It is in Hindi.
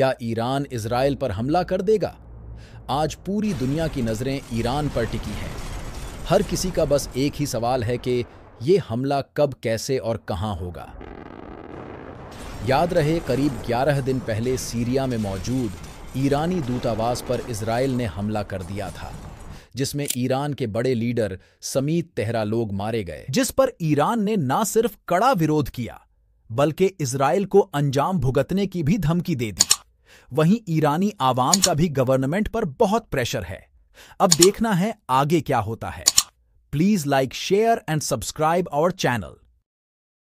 क्या ईरान इसराइल पर हमला कर देगा आज पूरी दुनिया की नज़रें ईरान पर टिकी हैं हर किसी का बस एक ही सवाल है कि ये हमला कब कैसे और कहां होगा याद रहे करीब 11 दिन पहले सीरिया में मौजूद ईरानी दूतावास पर इसराइल ने हमला कर दिया था जिसमें ईरान के बड़े लीडर समीत तेहरा लोग मारे गए जिस पर ईरान ने ना सिर्फ कड़ा विरोध किया बल्कि इसराइल को अंजाम भुगतने की भी धमकी दे दी वहीं ईरानी आवाम का भी गवर्नमेंट पर बहुत प्रेशर है अब देखना है आगे क्या होता है please like share and subscribe our channel